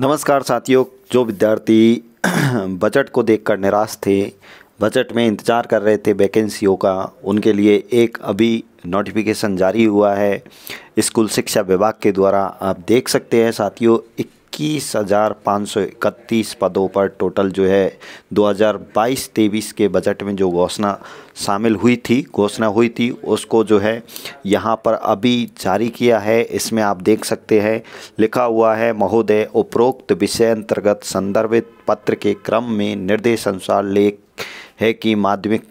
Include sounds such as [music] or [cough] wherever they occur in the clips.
नमस्कार साथियों जो विद्यार्थी [clears throat] बजट को देखकर निराश थे बजट में इंतज़ार कर रहे थे वैकेंसियों का उनके लिए एक अभी नोटिफिकेशन जारी हुआ है स्कूल शिक्षा विभाग के द्वारा आप देख सकते हैं साथियों इक्कीस हज़ार पाँच सौ इकतीस पदों पर टोटल जो है 2022-23 के बजट में जो घोषणा शामिल हुई थी घोषणा हुई थी उसको जो है यहाँ पर अभी जारी किया है इसमें आप देख सकते हैं लिखा हुआ है महोदय उपरोक्त विषय अंतर्गत संदर्भित पत्र के क्रम में निर्देश अनुसार लेख है कि माध्यमिक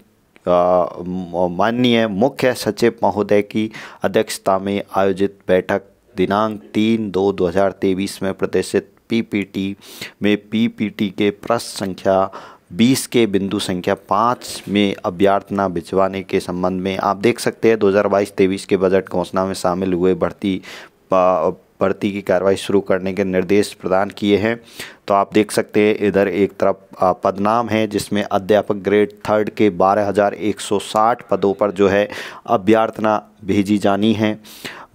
माननीय मुख्य सचिव महोदय की अध्यक्षता में आयोजित बैठक दिनांक तीन दो दो हज़ार तेईस में प्रदर्शित पीपीटी में पीपीटी के प्रश्न संख्या 20 के बिंदु संख्या पाँच में अभ्यर्थना भिजवाने के संबंध में आप देख सकते हैं 2022-23 के बजट घोषणा में शामिल हुए भर्ती भर्ती की कार्रवाई शुरू करने के निर्देश प्रदान किए हैं तो आप देख सकते हैं इधर एक तरफ पदनाम है जिसमें अध्यापक ग्रेड थर्ड के 12,160 पदों पर जो है अभ्यर्थना भेजी जानी है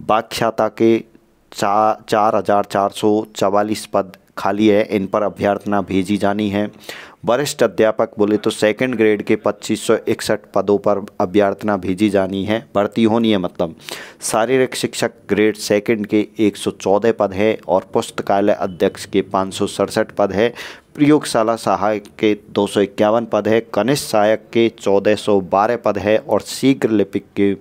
बाख्याता के चा चार हज़ार चार सौ चवालीस पद खाली है इन पर अभ्यर्थना भेजी जानी है वरिष्ठ अध्यापक बोले तो सेकंड ग्रेड के पच्चीस सौ इकसठ पदों पर अभ्यर्थना भेजी जानी है भर्ती होनी है मतलब शारीरिक शिक्षक ग्रेड सेकंड के एक सौ चौदह पद है और पुस्तकालय अध्यक्ष के पाँच सौ सड़सठ पद है प्रयोगशाला सहायक के दो सौ इक्यावन पद है कनिष्ठ सहायक के चौदह सौ बारह पद है और शीघ्र लिपिक के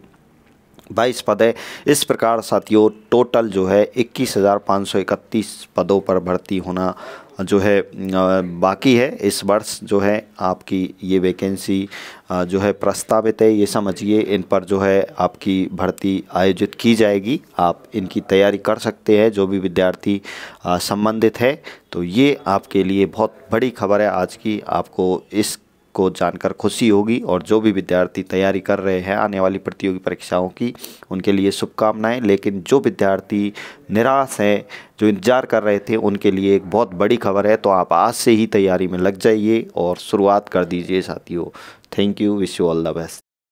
बाईस पद है इस प्रकार साथियों टोटल जो है इक्कीस हज़ार पाँच सौ इकतीस पदों पर भर्ती होना जो है बाकी है इस वर्ष जो है आपकी ये वैकेंसी जो है प्रस्तावित है ये समझिए इन पर जो है आपकी भर्ती आयोजित की जाएगी आप इनकी तैयारी कर सकते हैं जो भी विद्यार्थी संबंधित है तो ये आपके लिए बहुत बड़ी खबर है आज की आपको इस को जानकर खुशी होगी और जो भी विद्यार्थी तैयारी कर रहे हैं आने वाली प्रतियोगी परीक्षाओं की उनके लिए शुभकामनाएं लेकिन जो विद्यार्थी निराश हैं जो इंतज़ार कर रहे थे उनके लिए एक बहुत बड़ी खबर है तो आप आज से ही तैयारी में लग जाइए और शुरुआत कर दीजिए साथियों thank you wish you all the best